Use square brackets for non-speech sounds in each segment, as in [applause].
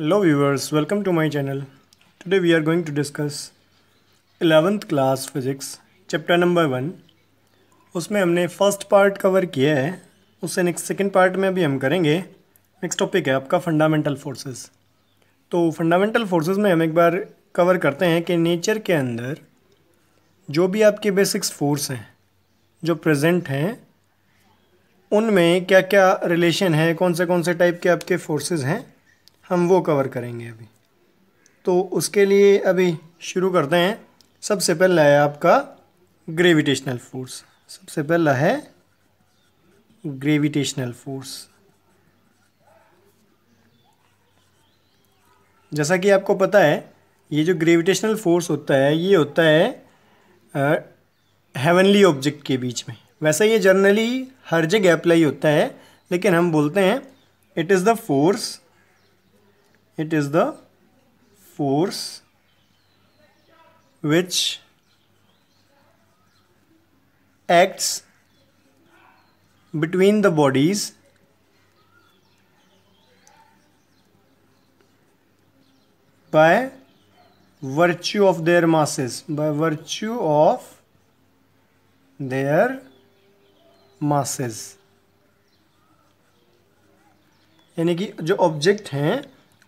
Hello viewers welcome to my channel today we are going to discuss eleventh class physics chapter number one उसमें हमने first part cover किया है उससे next second part में अभी हम करेंगे नेक्स्ट टॉपिक है आपका फंडामेंटल फोर्सेस तो फंडामेंटल फोर्सेस में हम एक बार कवर करते हैं कि नेचर के अंदर जो भी आपके बेसिक्स फोर्स हैं जो प्रजेंट हैं उनमें क्या क्या रिलेशन है कौन से कौन से टाइप के आपके फोर्सेज हैं हम वो कवर करेंगे अभी तो उसके लिए अभी शुरू करते हैं सबसे पहला है आपका ग्रेविटेशनल फोर्स सबसे पहला है ग्रेविटेशनल फोर्स जैसा कि आपको पता है ये जो ग्रेविटेशनल फोर्स होता है ये होता है हेवनली ऑब्जेक्ट के बीच में वैसे ये जनरली हर जगह अप्लाई होता है लेकिन हम बोलते हैं it is the force it is the force which acts between the bodies by virtue of their masses by virtue of their masses यानी कि जो ऑब्जेक्ट हैं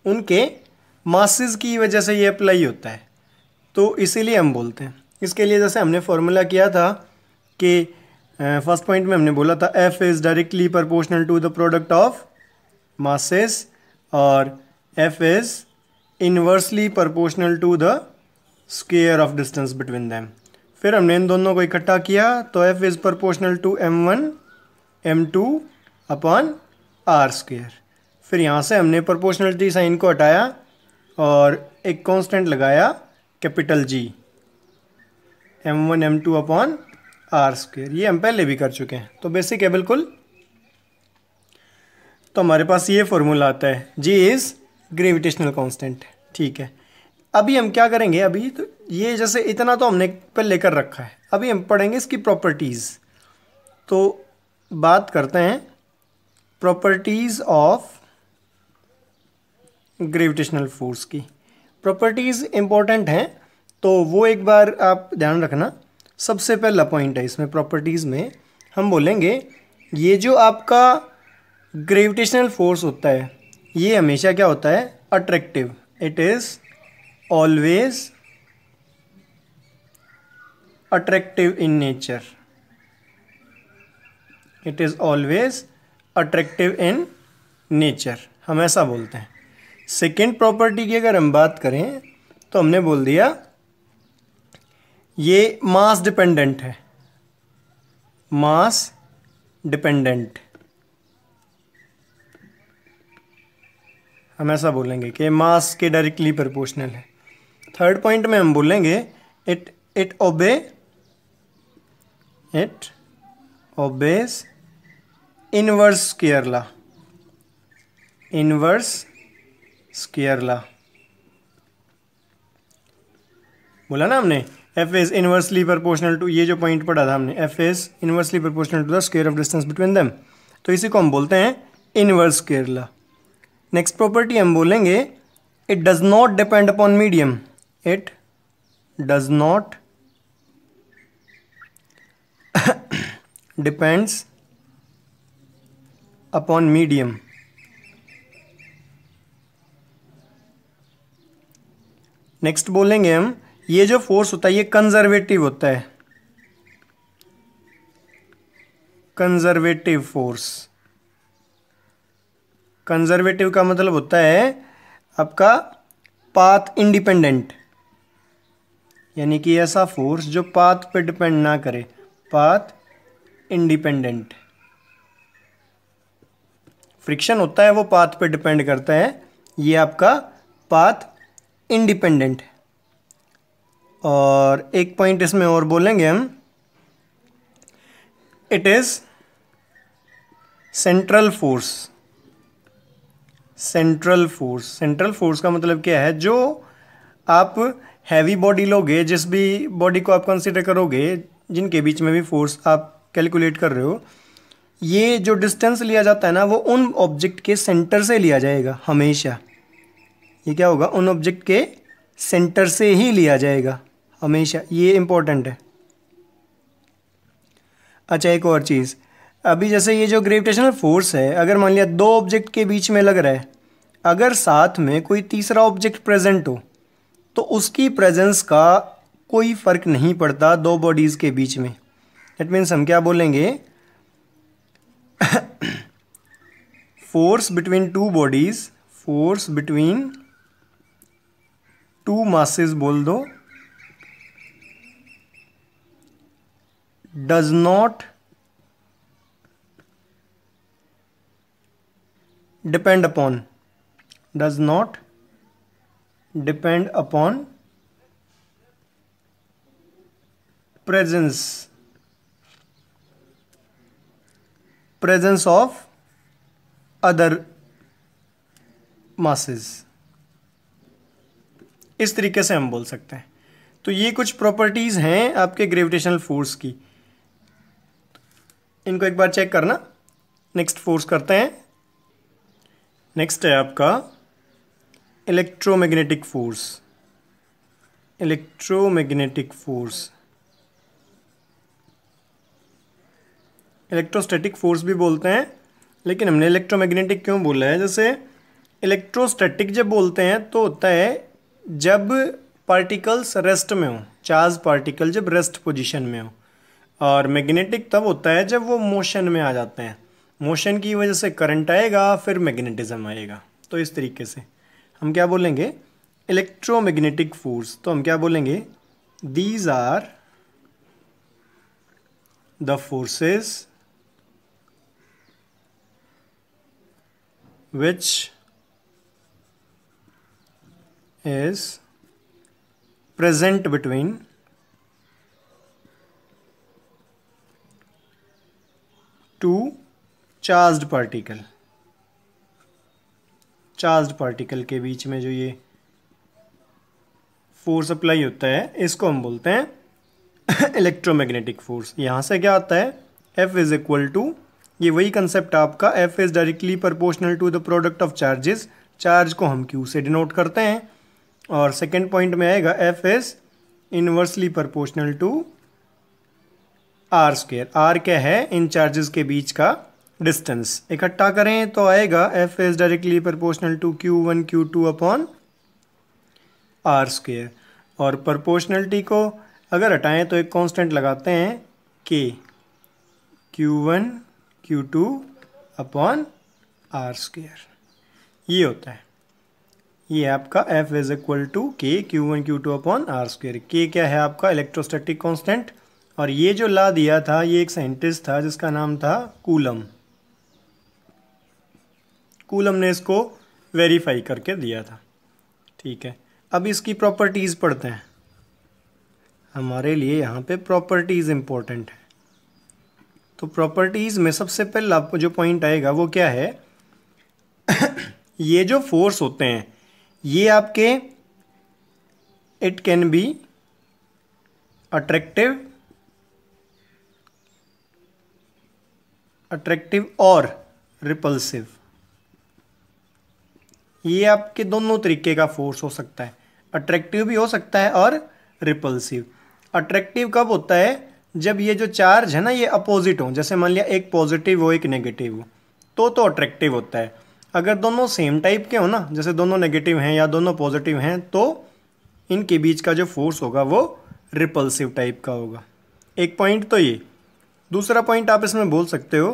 उनके मासेस की वजह से ये अप्लाई होता है तो इसीलिए हम बोलते हैं इसके लिए जैसे हमने फॉर्मूला किया था कि फर्स्ट पॉइंट में हमने बोला था F is directly proportional to the product of masses और F is inversely proportional to the square of distance between them फिर हमने इन दोनों को इकट्ठा किया तो F is proportional to M one M two upon R square फिर यहाँ से हमने प्रोपोर्शनलिटी साइन को हटाया और एक कांस्टेंट लगाया capital G M one M two upon R square ये हम पहले भी कर चुके हैं तो बेसिक है बिल्कुल तो हमारे पास ये फॉर्मूला आता है जी इज़ ग्रेविटेशनल कांस्टेंट ठीक है अभी हम क्या करेंगे अभी तो ये जैसे इतना तो हमने पर लेकर रखा है अभी हम पढ़ेंगे इसकी प्रॉपर्टीज़ तो बात करते हैं प्रॉपर्टीज़ ऑफ ग्रेविटेशनल फोर्स की प्रॉपर्टीज़ इम्पॉर्टेंट हैं तो वो एक बार आप ध्यान रखना सबसे पहला पॉइंट है इसमें प्रॉपर्टीज़ में हम बोलेंगे ये जो आपका ग्रेविटेशनल फोर्स होता है ये हमेशा क्या होता है attractive it is always attractive in nature it is always attractive in nature हम ऐसा बोलते हैं सेकेंड प्रॉपर्टी की अगर हम बात करें तो हमने बोल दिया ये मास डिपेंडेंट है मास डिपेंडेंट हम ऐसा बोलेंगे कि मास के डायरेक्टली प्रोपोर्शनल है थर्ड पॉइंट में हम बोलेंगे it it obey it obeys inverse square law inverse square law बोला ना हमने F is inversely proportional to ये जो पॉइंट पढ़ा था हमने F is inversely proportional to the square of distance between them तो इसी को हम बोलते हैं इनवर्स केयरला नेक्स्ट प्रॉपर्टी हम बोलेंगे it does not depend upon medium it does not depends upon medium next बोलेंगे हम ये जो फोर्स होता है ये कंजर्वेटिव होता है कंजर्वेटिव फोर्स कंजर्वेटिव का मतलब होता है आपका पाथ इंडिपेंडेंट यानी कि ऐसा फोर्स जो पाथ पे डिपेंड ना करे पाथ इंडिपेंडेंट फ्रिक्शन होता है वो पाथ पे डिपेंड करता है ये आपका पाथ इंडिपेंडेंट है और एक पॉइंट इसमें और बोलेंगे हम it is central force central force central force का मतलब क्या है जो आप हैवी बॉडी लोगे जिस भी बॉडी को आप कंसिडर करोगे जिनके बीच में भी फोर्स आप कैलकुलेट कर रहे हो ये जो डिस्टेंस लिया जाता है ना वो उन ऑब्जेक्ट के सेंटर से लिया जाएगा हमेशा ये क्या होगा उन ऑब्जेक्ट के सेंटर से ही लिया जाएगा हमेशा ये इम्पोर्टेंट है अच्छा एक और चीज़ अभी जैसे ये जो ग्रेविटेशनल फोर्स है अगर मान लिया दो ऑब्जेक्ट के बीच में लग रहा है अगर साथ में कोई तीसरा ऑब्जेक्ट प्रेजेंट हो तो उसकी प्रेजेंस का कोई फ़र्क नहीं पड़ता दो बॉडीज़ के बीच में दैट मीन्स हम क्या बोलेंगे force between two bodies force between two masses बोल दो does not depend upon does not depend upon presence presence of other masses इस तरीके से हम बोल सकते हैं तो ये कुछ प्रॉपर्टीज़ हैं आपके ग्रेविटेशनल फोर्स की इनको एक बार चेक करना नेक्स्ट फोर्स करते हैं नेक्स्ट है आपका electromagnetic force electromagnetic force electrostatic force भी बोलते हैं लेकिन हमने इलेक्ट्रोमैग्नेटिक क्यों बोला है जैसे इलेक्ट्रोस्टैटिक जब बोलते हैं तो होता है जब पार्टिकल्स रेस्ट में हो चार्ज पार्टिकल जब रेस्ट पोजीशन में हो और मैग्नेटिक तब होता है जब वो मोशन में आ जाते हैं मोशन की वजह से करंट आएगा फिर मैग्नेटिज्म आएगा तो इस तरीके से हम क्या बोलेंगे इलेक्ट्रोमैग्नेटिक फोर्स तो हम क्या बोलेंगे these are the forces which is present between two charged particle charged particle के बीच में जो ये फोर्स अप्लाई होता है इसको हम बोलते हैं इलेक्ट्रोमैग्नेटिक फोर्स यहाँ से क्या आता है एफ इज़ इक्वल टू ये वही कंसेप्ट आपका F is directly proportional to the product of charges charge को हम क्यू से डिनोट करते हैं और सेकेंड पॉइंट में आएगा F is inversely proportional to R square R क्या है इन चार्जेस के बीच का डिस्टेंस इकट्ठा करें तो आएगा F is directly proportional to Q one Q two upon R square और प्रपोर्शनलिटी को अगर हटाएं तो एक कांस्टेंट लगाते हैं K Q one Q two upon R square ये होता है ये आपका F is equal to K Q one Q two upon R square K क्या है आपका इलेक्ट्रोस्टैटिक कांस्टेंट और ये जो ला दिया था ये एक साइंटिस्ट था जिसका नाम था कूलम कूलम ने इसको वेरीफाई करके दिया था ठीक है अब इसकी प्रॉपर्टीज़ पढ़ते हैं हमारे लिए यहाँ पे प्रॉपर्टीज़ इम्पोर्टेंट है तो प्रॉपर्टीज़ में सबसे पहले आपको जो पॉइंट आएगा वो क्या है [coughs] ये जो फोर्स होते हैं ये आपके it can be attractive attractive और रिपल्सिव ये आपके दोनों तरीके का फोर्स हो सकता है अट्रैक्टिव भी हो सकता है और रिपल्सिव अट्रैक्टिव कब होता है जब ये जो चार्ज है ना ये अपोजिट हो जैसे मान लिया एक पॉजिटिव हो एक नेगेटिव हो तो तो अट्रैक्टिव होता है अगर दोनों सेम टाइप के हो ना जैसे दोनों नेगेटिव हैं या दोनों पॉजिटिव हैं तो इनके बीच का जो फोर्स होगा वो रिपल्सिव टाइप का होगा एक पॉइंट तो ये दूसरा पॉइंट आप इसमें बोल सकते हो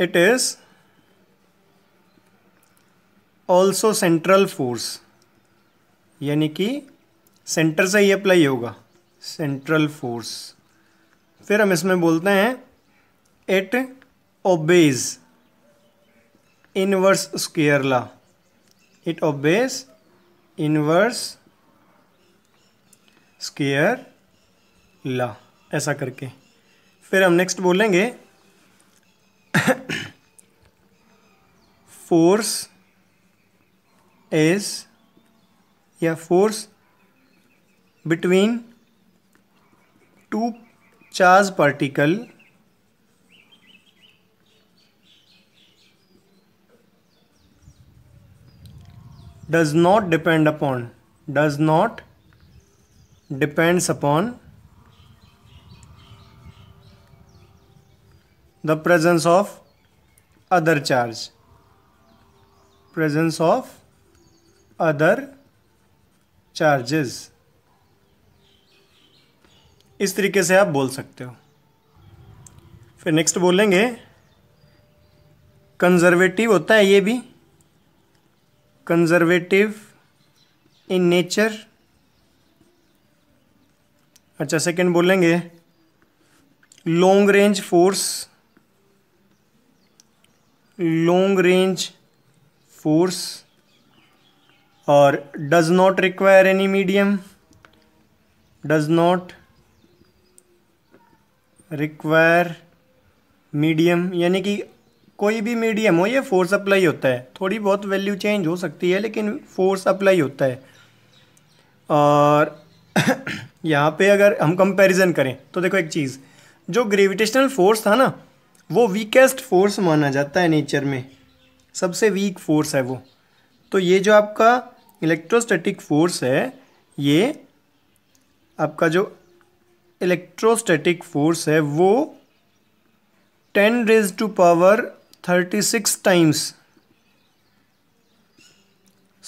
it is also central force यानी कि सेंटर से ही अप्लाई होगा सेंट्रल फोर्स फिर हम इसमें बोलते हैं it obeys inverse square law it obeys inverse square law ऐसा करके फिर हम नेक्स्ट बोलेंगे फोर्स [coughs] एज या force between two charge particle does not depend upon does not depends upon the presence of other charge presence of other charges इस तरीके से आप बोल सकते हो फिर नेक्स्ट बोलेंगे कंजर्वेटिव होता है ये भी कंजर्वेटिव इन नेचर अच्छा सेकंड बोलेंगे long range force long range force और does not require any medium does not require medium यानी कि कोई भी मीडियम हो ये फोर्स अप्लाई होता है थोड़ी बहुत वैल्यू चेंज हो सकती है लेकिन फोर्स अप्लाई होता है और [coughs] यहाँ पे अगर हम कंपैरिजन करें तो देखो एक चीज़ जो ग्रेविटेशनल फोर्स था ना वो वीकेस्ट फोर्स माना जाता है नेचर में सबसे वीक फोर्स है वो तो ये जो आपका इलेक्ट्रोस्टैटिक फोर्स है ये आपका जो इलेक्ट्रोस्टैटिक फोर्स है वो ten raise to power thirty six times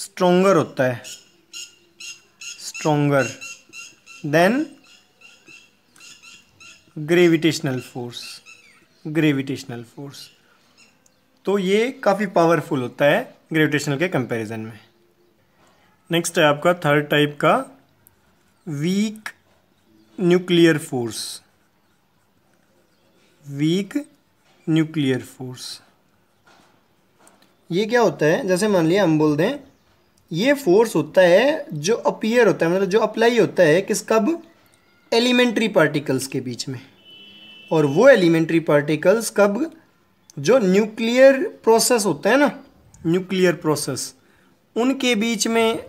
stronger होता है stronger than gravitational force gravitational force तो ये काफ़ी पावरफुल होता है ग्रेविटेशनल के कंपैरिजन में नेक्स्ट है आपका थर्ड टाइप का weak nuclear force weak nuclear force ये क्या होता है जैसे मान लिया हम बोल दें ये फोर्स होता है जो अपीयर होता है मतलब जो अप्लाई होता है किस कब एलिमेंट्री पार्टिकल्स के बीच में और वो एलिमेंट्री पार्टिकल्स कब जो न्यूक्लियर प्रोसेस होता है ना न्यूक्लियर प्रोसेस उनके बीच में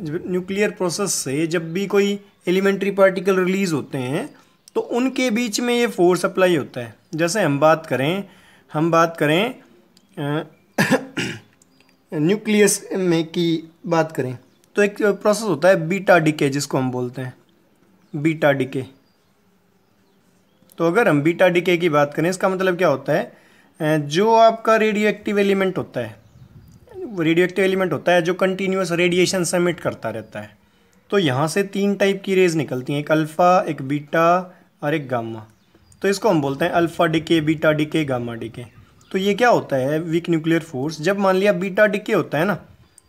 न्यूक्लियर प्रोसेस से जब भी कोई एलिमेंट्री पार्टिकल रिलीज़ होते हैं तो उनके बीच में ये फोर्स अप्लाई होता है जैसे हम बात करें हम बात करें न्यूक्लियस में की बात करें तो एक प्रोसेस होता है बीटा के जिसको हम बोलते हैं बीटा के तो अगर हम बीटा के की बात करें इसका मतलब क्या होता है जो आपका रेडियो एक्टिव एलिमेंट होता है रेडियो एक्टिव एलिमेंट होता है जो कंटिन्यूस रेडिएशन सबमिट करता रहता है तो यहाँ से तीन टाइप की रेज निकलती हैं एक अल्फ़ा एक बीटा और एक गामा तो इसको हम बोलते हैं अल्फ़ा के बीटा के गामा के तो ये क्या होता है वीक न्यूक्लियर फोर्स जब मान लिया बीटा डिके होता है ना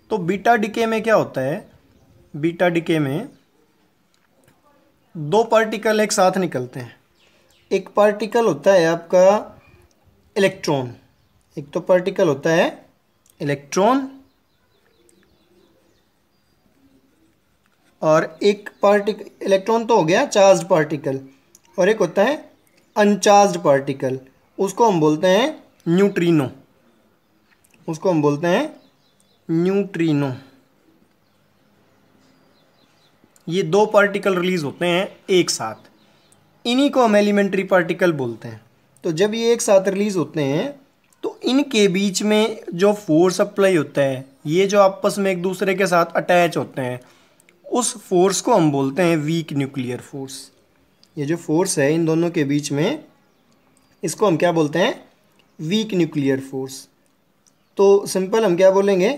तो बीटा डिके में क्या होता है बीटा डिके में दो पार्टिकल एक साथ निकलते हैं एक पार्टिकल होता है आपका इलेक्ट्रॉन एक तो पार्टिकल होता है इलेक्ट्रॉन और एक पार्टिकल इलेक्ट्रॉन तो हो गया चार्ज पार्टिकल और एक होता है अनचार्ज पार्टिकल उसको हम बोलते हैं न्यूट्रीनो उसको हम बोलते हैं न्यूट्रीनो ये दो पार्टिकल रिलीज होते हैं एक साथ इन्हीं को हम एलिमेंट्री पार्टिकल बोलते हैं तो जब ये एक साथ रिलीज होते हैं तो इनके बीच में जो फोर्स अप्लाई होता है ये जो आपस में एक दूसरे के साथ अटैच होते हैं उस फोर्स को हम बोलते हैं वीक न्यूक्लियर फोर्स ये जो फोर्स है इन दोनों के बीच में इसको हम क्या बोलते हैं वीक न्यूक्लियर फोर्स तो सिंपल हम क्या बोलेंगे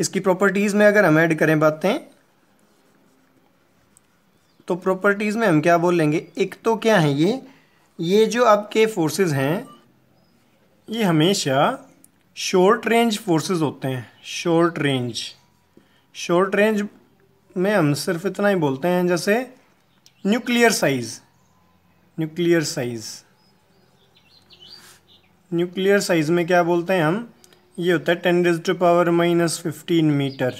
इसकी प्रॉपर्टीज़ में अगर हम ऐड करें बातें तो प्रॉपर्टीज़ में हम क्या बोलेंगे एक तो क्या है ये ये जो आपके फोर्सेस हैं ये हमेशा शॉर्ट रेंज फोर्सेस होते हैं शॉर्ट रेंज शॉर्ट रेंज में हम सिर्फ इतना ही बोलते हैं जैसे nuclear size nuclear size nuclear size में क्या बोलते हैं हम ये होता है ten raise to power minus fifteen metre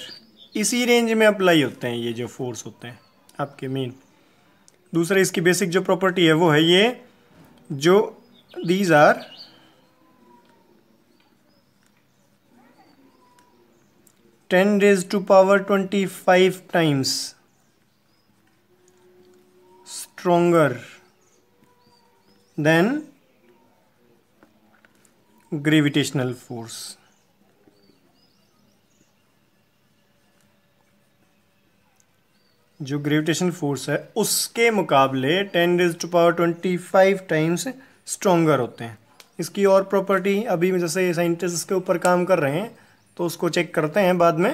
इसी रेंज में अप्लाई होते हैं ये जो फोर्स होते हैं आपके मेन दूसरा इसकी बेसिक जो प्रॉपर्टी है वो है ये जो these are ten raise to power twenty five times stronger then gravitational force. जो ग्रेविटेशनल फोर्स है उसके मुकाबले ten raise to power twenty five times stronger होते हैं इसकी और प्रॉपर्टी अभी जैसे साइंटिस्ट इसके ऊपर काम कर रहे हैं तो उसको चेक करते हैं बाद में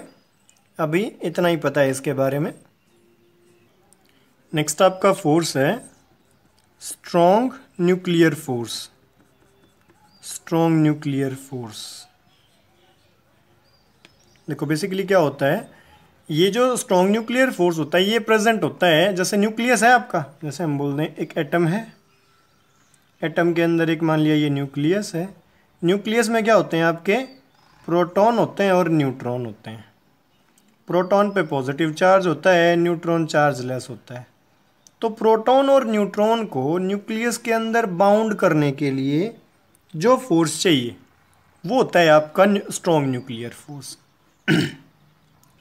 अभी इतना ही पता है इसके बारे में नेक्स्ट आपका फोर्स है strong nuclear force strong nuclear force देखो बेसिकली क्या होता है ये जो स्ट्रॉन्ग न्यूक्लियर फोर्स होता है ये प्रेजेंट होता है जैसे न्यूक्लियस है आपका जैसे हम बोल दें एक एटम है एटम के अंदर एक मान लिया ये न्यूक्लियस है न्यूक्लियस में क्या होते हैं आपके प्रोटॉन होते हैं और न्यूट्रॉन होते हैं प्रोटॉन पे पॉजिटिव चार्ज होता है न्यूट्रॉन चार्ज लेस होता है तो प्रोटॉन और न्यूट्रॉन को न्यूक्लियस के अंदर बाउंड करने के लिए जो फोर्स चाहिए वो होता है आपका स्ट्रॉन्ग न्यूक्लियर फोर्स [clears throat]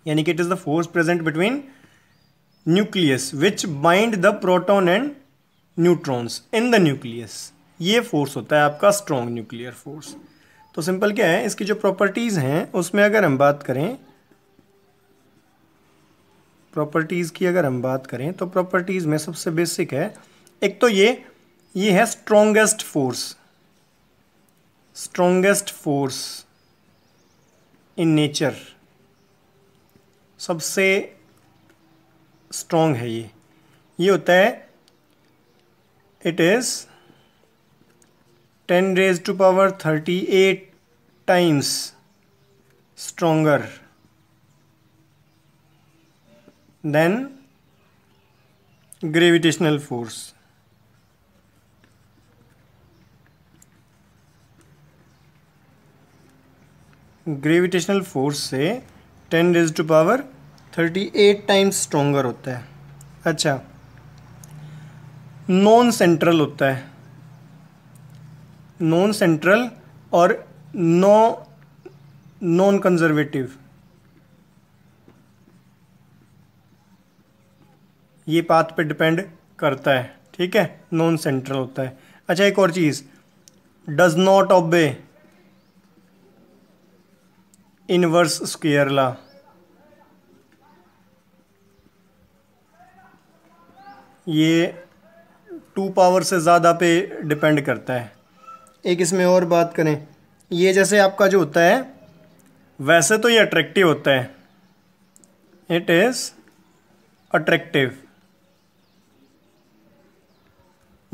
यानी कि it is the force present between nucleus which bind the proton and neutrons in the nucleus ये फोर्स होता है आपका स्ट्रॉन्ग न्यूक्लियर फोर्स तो सिंपल क्या है इसकी जो प्रॉपर्टीज़ हैं उसमें अगर हम बात करें प्रॉपर्टीज़ की अगर हम बात करें तो प्रॉपर्टीज़ में सबसे बेसिक है एक तो ये ये है strongest force strongest force in nature सबसे स्ट्रोंग है ये ये होता है it is ten raise to power thirty eight times stronger then gravitational force. Gravitational force से ten raise to power thirty eight times stronger होता है अच्छा नॉन सेंट्रल होता है नॉन सेंट्रल और नॉ नॉन कंजर्वेटिव ये पाथ पे डिपेंड करता है ठीक है नॉन सेंट्रल होता है अच्छा एक और चीज़ does not obey inverse square law ये टू पावर से ज़्यादा पे डिपेंड करता है एक इसमें और बात करें ये जैसे आपका जो होता है वैसे तो ये अट्रैक्टिव होता है इट इज़ अट्रैक्टिव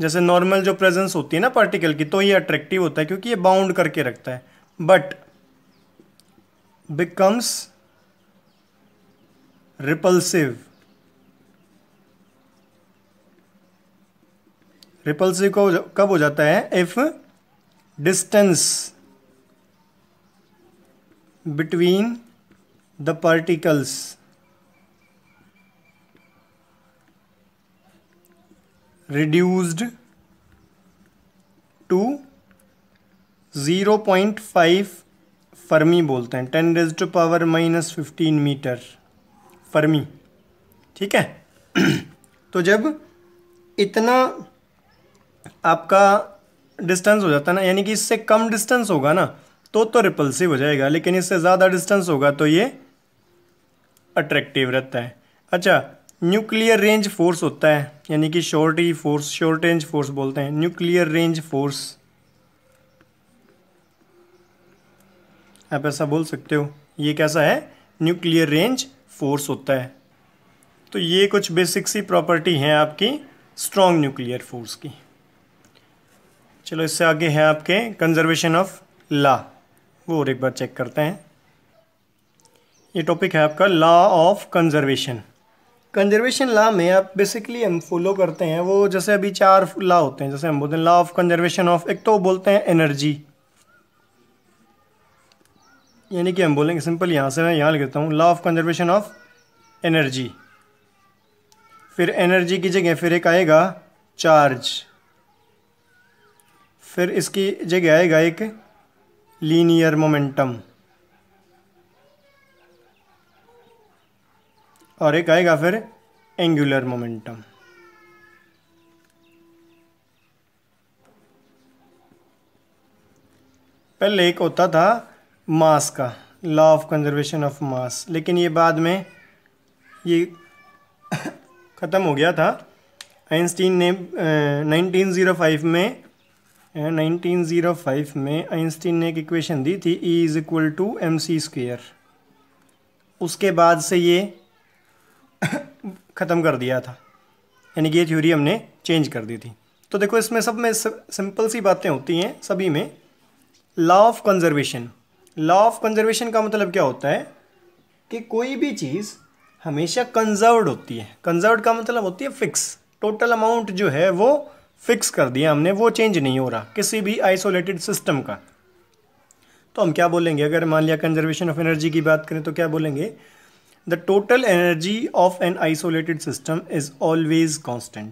जैसे नॉर्मल जो प्रेजेंस होती है ना पार्टिकल की तो ये अट्रैक्टिव होता है क्योंकि ये बाउंड करके रखता है बट बिकम्स रिपल्सिव रिपल्सिव कब हो जाता है if distance between the particles reduced to zero point five fermi बोलते हैं ten raise to power minus fifteen metre fermi ठीक है [clears throat] तो जब इतना आपका डिस्टेंस हो जाता है ना यानी कि इससे कम डिस्टेंस होगा ना तो तो रिपल्सिव हो जाएगा लेकिन इससे ज़्यादा डिस्टेंस होगा तो ये अट्रैक्टिव रहता है अच्छा न्यूक्लियर रेंज फोर्स होता है यानी कि शॉर्ट ही फोर्स शॉर्ट रेंज फोर्स बोलते हैं न्यूक्लियर रेंज फोर्स आप ऐसा बोल सकते हो ये कैसा है न्यूक्लियर रेंज फोर्स होता है तो ये कुछ बेसिक सी प्रॉपर्टी हैं आपकी स्ट्रॉन्ग न्यूक्लियर फोर्स की चलो इससे आगे है आपके कंजर्वेशन ऑफ ला वो और एक बार चेक करते हैं ये टॉपिक है आपका law of conservation conservation law में आप बेसिकली हम फॉलो करते हैं वो जैसे अभी चार लॉ होते हैं जैसे हम बोलते हैं लॉ ऑफ कंजर्वेशन ऑफ एक तो बोलते हैं एनर्जी यानी कि हम बोलेंगे सिंपल यहाँ से मैं यहाँ लिखता हूँ law of conservation of energy फिर एनर्जी की जगह फिर एक आएगा चार्ज फिर इसकी जगह आएगा एक लीनियर मोमेंटम और एक आएगा फिर एंगुलर मोमेंटम पहले एक होता था मास का law of conservation of mass लेकिन ये बाद में ये [coughs] ख़त्म हो गया था आइंस्टीन ने आ, 1905 में 1905 में आइंस्टीन ने एक इक्वेशन दी थी E is equal to M C square उसके बाद से ये ख़त्म कर दिया था यानी कि ये थ्योरी हमने चेंज कर दी थी तो देखो इसमें सब में सिंपल सी बातें होती हैं सभी में law of conservation law of conservation का मतलब क्या होता है कि कोई भी चीज़ हमेशा कंजर्वड होती है कंजर्वड का मतलब होती है फिक्स टोटल अमाउंट जो है वो फिक्स कर दिया हमने वो चेंज नहीं हो रहा किसी भी आइसोलेटेड सिस्टम का तो हम क्या बोलेंगे अगर मान लिया कंजर्वेशन ऑफ एनर्जी की बात करें तो क्या बोलेंगे The total energy of an isolated system is always constant.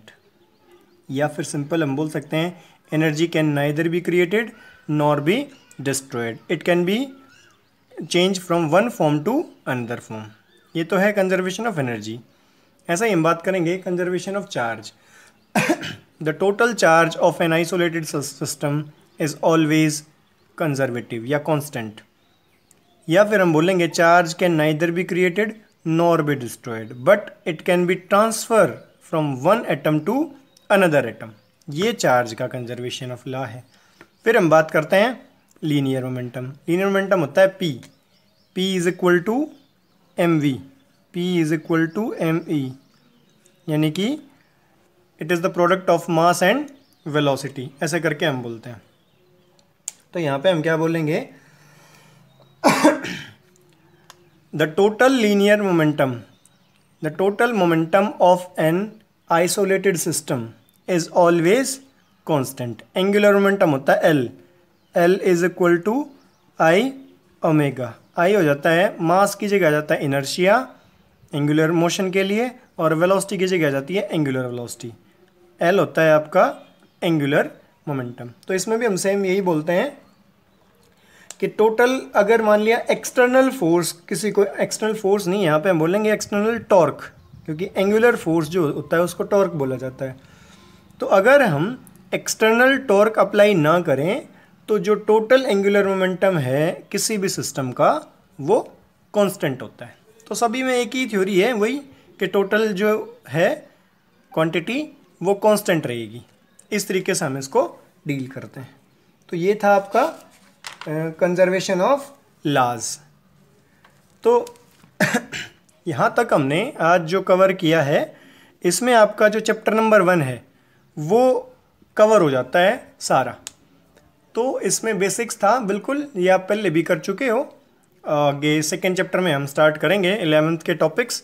या फिर सिंपल हम बोल सकते हैं energy can neither be created nor be destroyed it can be change from one form to another form ये तो है कंजर्वेशन ऑफ एनर्जी ऐसा ही हम बात करेंगे conservation of charge the total charge of an isolated system is always conservative या constant या फिर हम बोलेंगे charge can neither be created nor be destroyed but it can be transfer from one atom to another atom ये charge का conservation of law है फिर हम बात करते हैं लीनियर मोमेंटम लीनियर मोमेंटम होता है P P is equal to M V P is equal to M E यानी कि it is the product of mass and velocity ऐसे करके हम बोलते हैं तो यहाँ पे हम क्या बोलेंगे the total linear momentum the total momentum of an isolated system is always constant angular momentum होता है L L is equal to I omega I हो जाता है मास की जगह आ जाता है इनर्शिया एंगुलर मोशन के लिए और वेलोसिटी की जगह आ जाती है एंगुलर वेलोसिटी एल होता है आपका एंगुलर मोमेंटम तो इसमें भी हम सेम यही बोलते हैं कि टोटल अगर मान लिया एक्सटर्नल फोर्स किसी को एक्सटर्नल फोर्स नहीं यहाँ पे हम बोलेंगे एक्सटर्नल टॉर्क क्योंकि एंगुलर फोर्स जो होता है उसको टॉर्क बोला जाता है तो अगर हम एक्सटर्नल टॉर्क अप्लाई ना करें तो जो टोटल एंगुलर मोमेंटम है किसी भी सिस्टम का वो कांस्टेंट होता है तो सभी में एक ही थ्योरी है वही कि टोटल जो है क्वांटिटी वो कांस्टेंट रहेगी इस तरीके से हम इसको डील करते हैं तो ये था आपका कंजर्वेशन ऑफ लाज तो [coughs] यहाँ तक हमने आज जो कवर किया है इसमें आपका जो चैप्टर नंबर वन है वो कवर हो जाता है सारा तो इसमें बेसिक्स था बिल्कुल ये आप पहले भी कर चुके हो आगे सेकेंड चैप्टर में हम स्टार्ट करेंगे एलेवेंथ के टॉपिक्स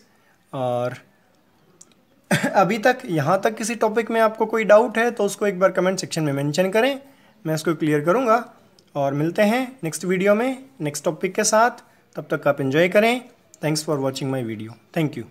और [coughs] अभी तक यहाँ तक किसी टॉपिक में आपको कोई डाउट है तो उसको एक बार कमेंट सेक्शन में मेंशन करें मैं उसको क्लियर करूँगा और मिलते हैं नेक्स्ट वीडियो में नेक्स्ट टॉपिक के साथ तब तक आप इंजॉय करें thanks for watching my video thank you